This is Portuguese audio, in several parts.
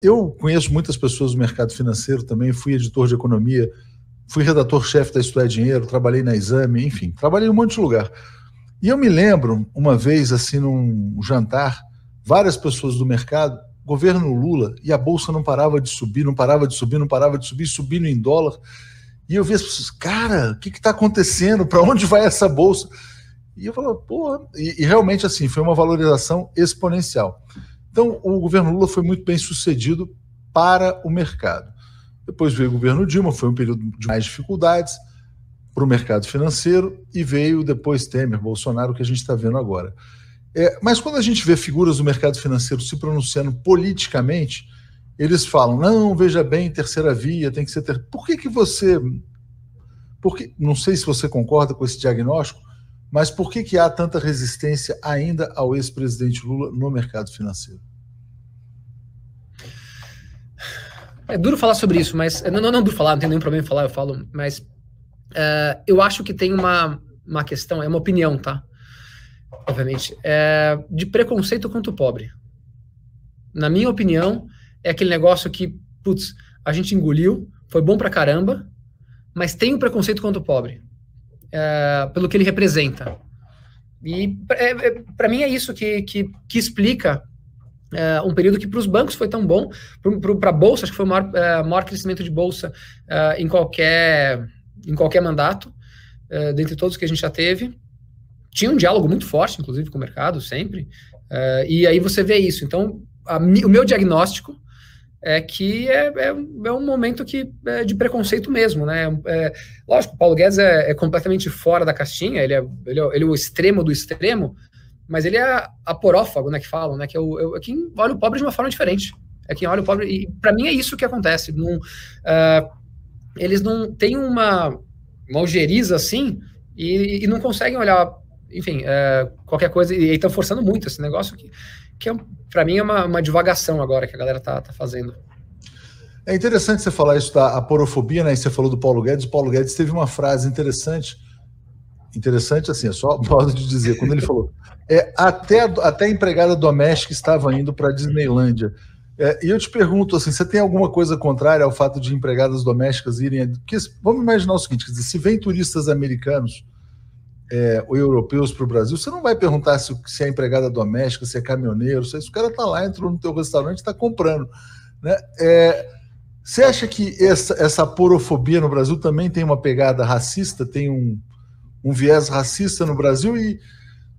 Eu conheço muitas pessoas do mercado financeiro também, fui editor de economia, fui redator-chefe da História é Dinheiro, trabalhei na Exame, enfim, trabalhei em um monte de lugar. E eu me lembro, uma vez, assim, num jantar, várias pessoas do mercado, governo Lula, e a bolsa não parava de subir, não parava de subir, não parava de subir, subindo em dólar. E eu vi as pessoas, cara, o que está acontecendo? Para onde vai essa bolsa? E eu falava, porra. E, e realmente, assim, foi uma valorização exponencial. Então, o governo Lula foi muito bem sucedido para o mercado. Depois veio o governo Dilma, foi um período de mais dificuldades para o mercado financeiro e veio depois Temer, Bolsonaro, que a gente está vendo agora. É, mas quando a gente vê figuras do mercado financeiro se pronunciando politicamente, eles falam: não, veja bem, terceira via tem que ser. terceira. Por que, que você. Porque, não sei se você concorda com esse diagnóstico, mas por que, que há tanta resistência ainda ao ex-presidente Lula no mercado financeiro? É duro falar sobre isso, mas. Eh, não, não, não é duro falar, não tem nenhum problema em falar, eu falo. Mas uh, eu acho que tem uma, uma questão, é uma opinião, tá? Obviamente. É, de preconceito contra o pobre. Na minha opinião, é aquele negócio que, putz, a gente engoliu, foi bom pra caramba, mas tem um preconceito contra o pobre é, pelo que ele representa. E é, é, para mim é isso que, que, que explica é, um período que para os bancos foi tão bom, para a Bolsa, acho que foi o maior, é, maior crescimento de Bolsa é, em, qualquer, em qualquer mandato, é, dentre todos que a gente já teve. Tinha um diálogo muito forte, inclusive, com o mercado, sempre. e aí você vê isso. Então, a, o meu diagnóstico é que é, é, é, um momento que é de preconceito mesmo, né? É, lógico, o Paulo Guedes é, é, completamente fora da caixinha, ele é, ele, é, ele é, o extremo do extremo, mas ele é aporófago, né, que falam, né, que é, o, é, é quem olha o pobre de uma forma diferente, é quem olha o pobre, e para mim é isso que acontece, não, eles não têm uma, uma algeriza assim, e, e não conseguem olhar, enfim, qualquer coisa, e estão forçando muito esse negócio que que é, para mim é uma, uma, divagação agora que a galera tá, tá fazendo. É interessante você falar isso da aporofobia, né? E você falou do Paulo Guedes. O Paulo Guedes teve uma frase interessante. Interessante, assim, é só modo de dizer. Quando ele falou, é, até, até a empregada doméstica estava indo para a Disneylândia. É, e eu te pergunto, assim, você tem alguma coisa contrária ao fato de empregadas domésticas irem. Porque, vamos imaginar o seguinte: dizer, se vem turistas americanos é, europeus para o Brasil, você não vai perguntar se, se é empregada doméstica, se é caminhoneiro, se, é o cara está lá, entrou no teu restaurante e está comprando. Né? É, você acha que essa, essa porofobia no Brasil também tem uma pegada racista, tem um, um viés racista no Brasil? E,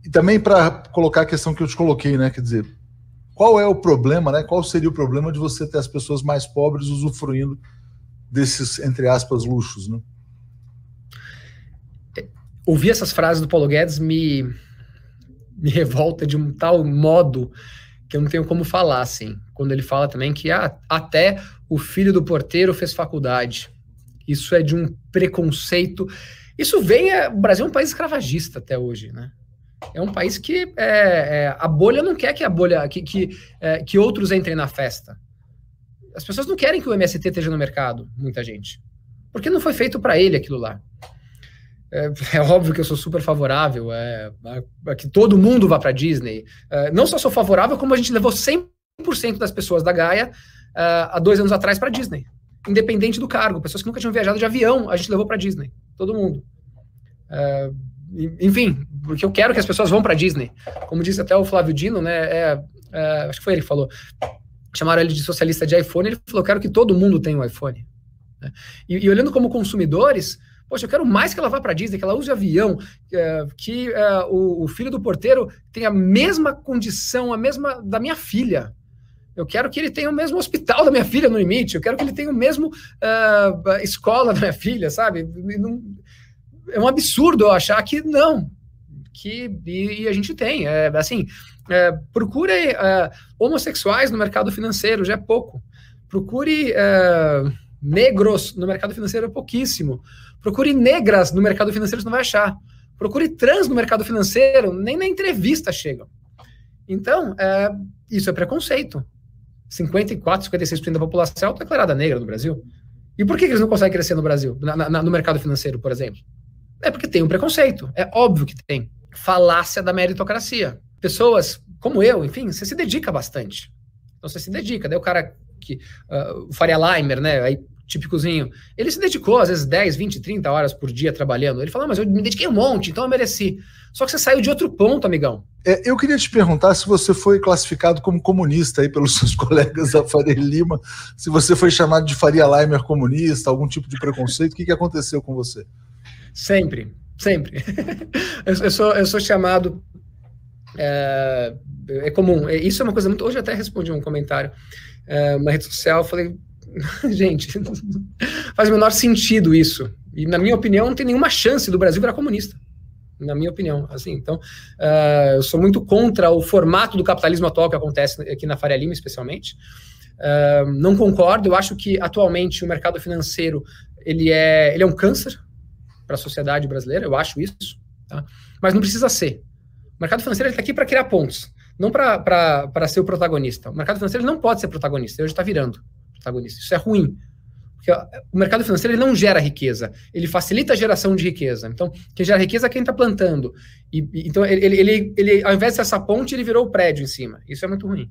e também para colocar a questão que eu te coloquei, né? Quer dizer, qual é o problema, né? Qual seria o problema de você ter as pessoas mais pobres usufruindo desses, entre aspas, luxos, né? ouvir essas frases do Paulo Guedes me, me revolta de um tal modo que eu não tenho como falar, assim. Quando ele fala também que ah, até o filho do porteiro fez faculdade. Isso é de um preconceito. Isso vem. É, o Brasil é um país escravagista até hoje, né? É um país que é, é, a bolha não quer que a bolha que, que, é, que outros entrem na festa. As pessoas não querem que o MST esteja no mercado, muita gente. Porque não foi feito para ele aquilo lá. É, é, óbvio que eu sou super favorável é, a, é, a é que todo mundo vá para Disney. É, não só sou favorável, como a gente levou 100% das pessoas da Gaia é, há dois anos atrás para Disney. Independente do cargo. Pessoas que nunca tinham viajado de avião, a gente levou para Disney. Todo mundo. enfim, porque eu quero que as pessoas vão para Disney. Como disse até o Flávio Dino, né? acho que foi ele que falou. Chamaram ele de socialista de iPhone. Ele falou: quero que todo mundo tenha um iPhone. Né. E, e olhando como consumidores Poxa, eu quero mais que ela vá para Disney, que ela use avião, é, que é, o, o, filho do porteiro tenha a mesma condição, a mesma da minha filha. Eu quero que ele tenha o mesmo hospital da minha filha, no limite. Eu quero que ele tenha o mesmo uh, escola da minha filha, sabe? Não, é um absurdo eu achar que não. Que, e, e a gente tem. É, assim, é, procure é, homossexuais no mercado financeiro, já é pouco. Procure é, Negros no mercado financeiro é pouquíssimo. Procure negras no mercado financeiro, você não vai achar. Procure trans no mercado financeiro, nem na entrevista chegam. Então, é, isso é preconceito. 54, 56% da população é declarada negra no Brasil. E por que eles não conseguem crescer no Brasil, na, na, no mercado financeiro, por exemplo? É porque tem um preconceito. É óbvio que tem. Falácia da meritocracia. Pessoas como eu, enfim, você se dedica bastante. Então você se dedica. Daí o cara que. Uh, o Faria Limer, né? Aí típicozinho, ele se dedicou às vezes 10, 20, 30 horas por dia trabalhando. Ele falou, ah, mas eu me dediquei um monte, então eu mereci. Só que você saiu de outro ponto, amigão. É, eu queria te perguntar se você foi classificado como comunista aí pelos seus colegas da Faria Lima, se você foi chamado de Faria Limer comunista, algum tipo de preconceito, o que, que aconteceu com você? Sempre, sempre. eu, eu, sou, eu sou chamado. É, é comum. É, isso é uma coisa muito. Hoje eu até respondi um comentário, é, uma rede social, eu falei Gente, faz o menor sentido isso. E, na minha opinião, não tem nenhuma chance do Brasil virar comunista. Na minha opinião, assim, então, uh, eu sou muito contra o formato do capitalismo atual que acontece aqui na Faria Lima, especialmente. Uh, não concordo, eu acho que atualmente o mercado financeiro ele é, ele é um câncer para a sociedade brasileira, eu acho isso, tá? mas não precisa ser. O mercado financeiro está aqui para criar pontos, não para ser o protagonista. O mercado financeiro não pode ser protagonista, ele já está virando. Isso é ruim. Porque o mercado financeiro ele não gera riqueza, ele facilita a geração de riqueza. Então, quem gera riqueza é quem está plantando. E, e, então, ele, ele, ele, ao invés dessa ponte, ele virou o prédio em cima. Isso é muito ruim.